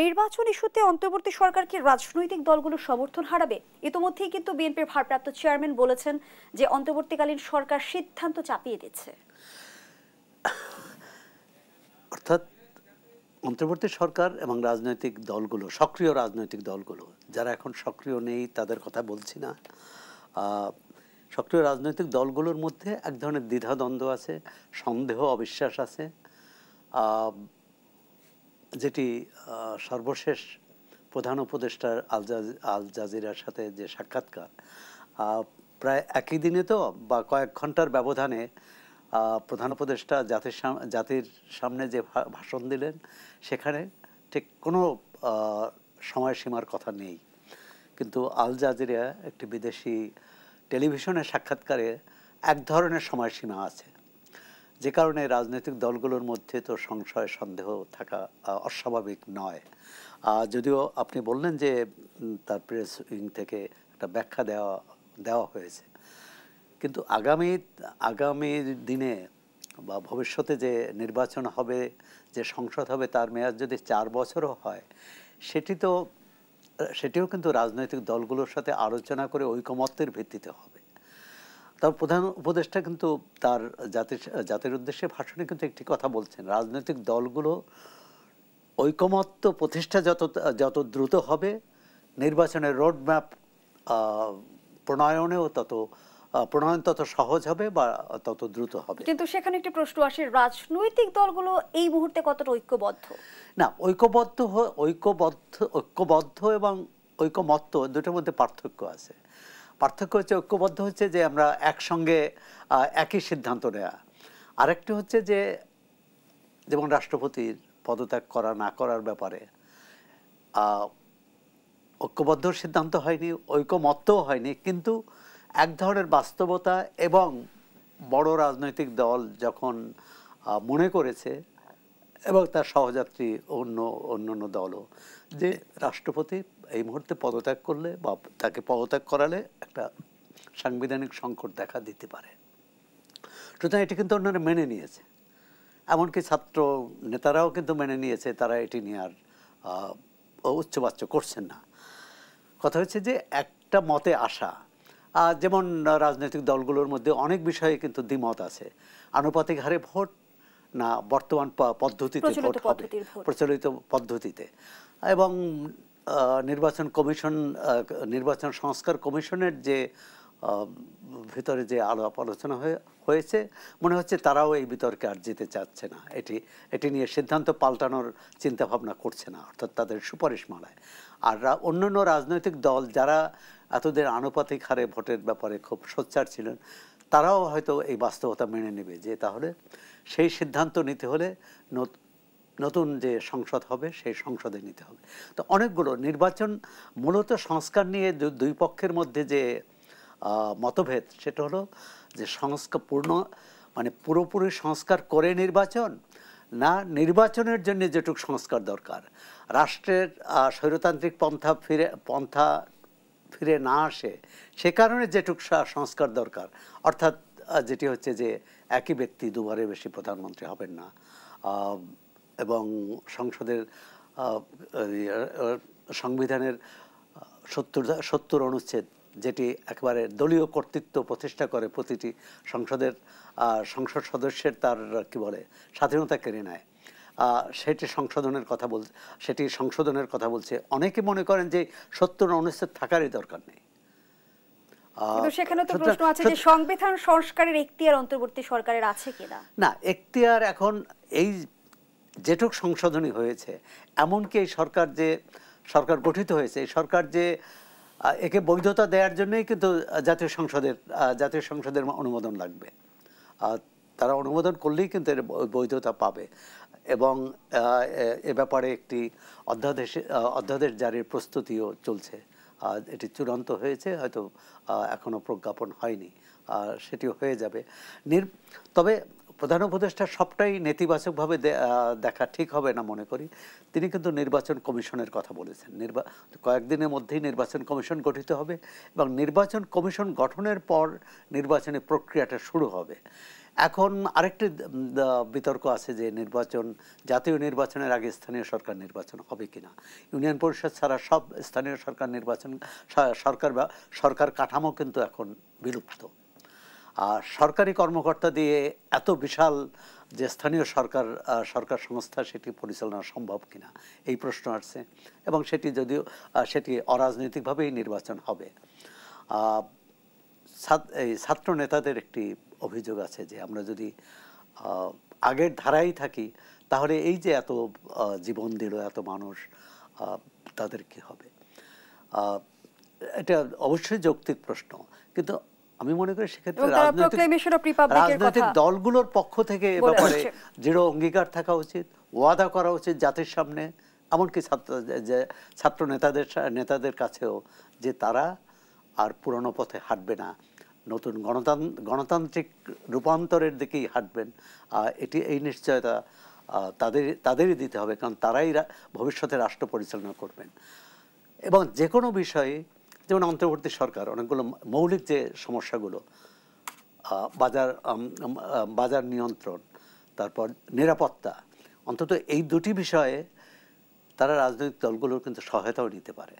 নির্বাচন ইস্যুতে অন্তর্বর্তী সরকারকে রাজনৈতিক দলগুলো সমর্থন হারাবে ইতোমধ্যেই কিন্তু বিএনপির ভারপ্রাপ্ত চেয়ারম্যান বলেছেন যে অন্তর্বর্তীকালীন সরকার সিদ্ধান্ত চাপিয়ে দিচ্ছে অর্থাৎ অন্তর্বর্তী সরকার এবং রাজনৈতিক দলগুলো সক্রিয় রাজনৈতিক দলগুলো যারা এখন সক্রিয় নেই তাদের কথা বলছি না সক্রিয় রাজনৈতিক দলগুলোর মধ্যে এক ধরনের দ্বিধাদ্বন্দ্ব আছে সন্দেহ অবিশ্বাস আছে যেটি সর্বশেষ প্রধান উপদেষ্টার আল জাজিরার সাথে যে সাক্ষাৎকার প্রায় একই দিনে তো বা কয়েক ঘন্টার ব্যবধানে প্রধান উপদেষ্টা জাতির জাতির সামনে যে ভাষণ দিলেন সেখানে ঠিক কোনো সময়সীমার কথা নেই কিন্তু আল জাজিরা একটি বিদেশি টেলিভিশনের সাক্ষাৎকারে এক ধরনের সময়সীমা আছে যে কারণে রাজনৈতিক দলগুলোর মধ্যে তো সংশয় সন্দেহ থাকা অস্বাভাবিক নয় যদিও আপনি বললেন যে তার প্রেস উইং থেকে একটা ব্যাখ্যা দেওয়া দেওয়া হয়েছে কিন্তু আগামী আগামী দিনে বা ভবিষ্যতে যে নির্বাচন হবে যে সংসদ হবে তার মেয়াদ যদি চার বছরও হয় সেটি তো সেটিও কিন্তু রাজনৈতিক দলগুলোর সাথে আলোচনা করে ঐকমত্যের ভিত্তিতে হবে তার প্রধান উপদেষ্টা কিন্তু তার জাতির জাতির উদ্দেশ্যে ভাষণে কিন্তু একটি কথা বলছেন রাজনৈতিক দলগুলো ঐকমত্য প্রতিষ্ঠা যত যত দ্রুত হবে নির্বাচনের রোডম্যাপ প্রণয়নেও তত প্রণয়ন তত সহজ হবে বা তত দ্রুত হবে কিন্তু সেখানে একটি প্রশ্ন আসে রাজনৈতিক দলগুলো এই মুহূর্তে কতটা ঐক্যবদ্ধ না ঐক্যবদ্ধ ঐক্যবদ্ধ ঐক্যবদ্ধ এবং ঐকমত্য দুটোর মধ্যে পার্থক্য আছে পার্থক্য হচ্ছে ঐক্যবদ্ধ হচ্ছে যে আমরা একসঙ্গে একই সিদ্ধান্ত নেওয়া আরেকটি হচ্ছে যে যেমন রাষ্ট্রপতির পদত্যাগ করা না করার ব্যাপারে ঐক্যবদ্ধ সিদ্ধান্ত হয়নি ঐক্যমত্যও হয়নি কিন্তু এক ধরনের বাস্তবতা এবং বড় রাজনৈতিক দল যখন মনে করেছে এবং তার সহযাত্রী অন্য অন্যান্য দলও যে রাষ্ট্রপতি এই মুহূর্তে পদত্যাগ করলে বা তাকে পদত্যাগ করালে একটা সাংবিধানিক সংকট দেখা দিতে পারে সুতরাং এটি কিন্তু অন্যরা মেনে নিয়েছে এমনকি ছাত্র নেতারাও কিন্তু মেনে নিয়েছে তারা এটি নিয়ে আর উচ্চবাচ্য করছেন না কথা হচ্ছে যে একটা মতে আসা যেমন রাজনৈতিক দলগুলোর মধ্যে অনেক বিষয়ে কিন্তু দ্বিমত আছে আনুপাতিক হারে ভোট না বর্তমান পদ্ধতিতে ভোট হবে প্রচলিত পদ্ধতিতে এবং নির্বাচন কমিশন নির্বাচন সংস্কার কমিশনের যে ভিতরে যে আলাপ আলোচনা হয়েছে মনে হচ্ছে তারাও এই বিতর্কে আর যেতে চাচ্ছে না এটি এটি নিয়ে সিদ্ধান্ত পাল্টানোর চিন্তাভাবনা করছে না অর্থাৎ তাদের সুপারিশ মালায় আর অন্যান্য রাজনৈতিক দল যারা এতদিন আনুপাতিক হারে ভোটের ব্যাপারে খুব সোচ্চার ছিলেন তারাও হয়তো এই বাস্তবতা মেনে নেবে যে তাহলে সেই সিদ্ধান্ত নিতে হলে নতুন যে সংসদ হবে সেই সংসদে নিতে হবে তো অনেকগুলো নির্বাচন মূলত সংস্কার নিয়ে দুই পক্ষের মধ্যে যে মতভেদ সেটা হলো যে সংস্কার পূর্ণ মানে পুরোপুরি সংস্কার করে নির্বাচন না নির্বাচনের জন্য যেটুক সংস্কার দরকার রাষ্ট্রের স্বৈরতান্ত্রিক পন্থা ফিরে পন্থা ফিরে না আসে সে কারণে যেটুক সংস্কার দরকার অর্থাৎ যেটি হচ্ছে যে একই ব্যক্তি দুবারের বেশি প্রধানমন্ত্রী হবেন না এবং সংসদের সংবিধানের সত্তর সত্তর অনুচ্ছেদ যেটি একেবারে দলীয় কর্তৃত্ব প্রতিষ্ঠা করে প্রতিটি সংসদের সংসদ সদস্যের তার কি বলে স্বাধীনতা কেড়ে নেয় সেটি সংশোধনের কথা বল সেটি সংশোধনের কথা বলছে অনেকে মনে করেন যে সত্তর অনুচ্ছেদ থাকারই দরকার নেই কিন্তু সেখানে তো প্রশ্ন আছে যে সংবিধান সংস্কারের এখতিয়ার অন্তর্বর্তী সরকারের আছে কিনা না এখতিয়ার এখন এই যেটুক সংশোধনী হয়েছে এমনকি এই সরকার যে সরকার গঠিত হয়েছে সরকার যে একে বৈধতা দেওয়ার জন্যই কিন্তু জাতীয় সংসদের জাতীয় সংসদের অনুমোদন লাগবে তারা অনুমোদন করলেই কিন্তু এর বৈধতা পাবে এবং এ ব্যাপারে একটি অধ্যাদেশ অধ্যাদেশ জারির প্রস্তুতিও চলছে এটি চূড়ান্ত হয়েছে হয়তো এখনও প্রজ্ঞাপন হয়নি আর সেটিও হয়ে যাবে নির তবে প্রধান উপদেষ্টা সবটাই নেতিবাচকভাবে দেখা ঠিক হবে না মনে করি তিনি কিন্তু নির্বাচন কমিশনের কথা বলেছেন নির্বা কয়েকদিনের মধ্যেই নির্বাচন কমিশন গঠিত হবে এবং নির্বাচন কমিশন গঠনের পর নির্বাচনী প্রক্রিয়াটা শুরু হবে এখন আরেকটি বিতর্ক আছে যে নির্বাচন জাতীয় নির্বাচনের আগে স্থানীয় সরকার নির্বাচন হবে কিনা ইউনিয়ন পরিষদ ছাড়া সব স্থানীয় সরকার নির্বাচন সরকার বা সরকার কাঠামো কিন্তু এখন বিলুপ্ত আর সরকারি কর্মকর্তা দিয়ে এত বিশাল যে স্থানীয় সরকার সরকার সংস্থা সেটি পরিচালনা সম্ভব কিনা এই প্রশ্ন আসছে এবং সেটি যদিও সেটি অরাজনৈতিকভাবেই নির্বাচন হবে এই ছাত্র নেতাদের একটি অভিযোগ আছে যে আমরা যদি আগের ধারাই থাকি তাহলে এই যে এত জীবন দিল এত মানুষ তাদের কি হবে এটা অবশ্যই যৌক্তিক প্রশ্ন কিন্তু আমি মনে করি সেক্ষেত্রে রাজনৈতিক দলগুলোর পক্ষ থেকে এ ব্যাপারে দৃঢ় অঙ্গীকার থাকা উচিত ওয়াদা করা উচিত জাতির সামনে এমনকি ছাত্র যে ছাত্র নেতাদের নেতাদের কাছেও যে তারা আর পুরনো পথে হাঁটবে না নতুন গণতান্ত্রিক রূপান্তরের দিকেই হাঁটবেন এটি এই নিশ্চয়তা তাদের তাদেরই দিতে হবে কারণ তারাই ভবিষ্যতে রাষ্ট্র পরিচালনা করবেন এবং যে কোনো বিষয়ে যেমন অন্তর্বর্তী সরকার অনেকগুলো মৌলিক যে সমস্যাগুলো বাজার বাজার নিয়ন্ত্রণ তারপর নিরাপত্তা অন্তত এই দুটি বিষয়ে তারা রাজনৈতিক দলগুলোর কিন্তু সহায়তাও নিতে পারে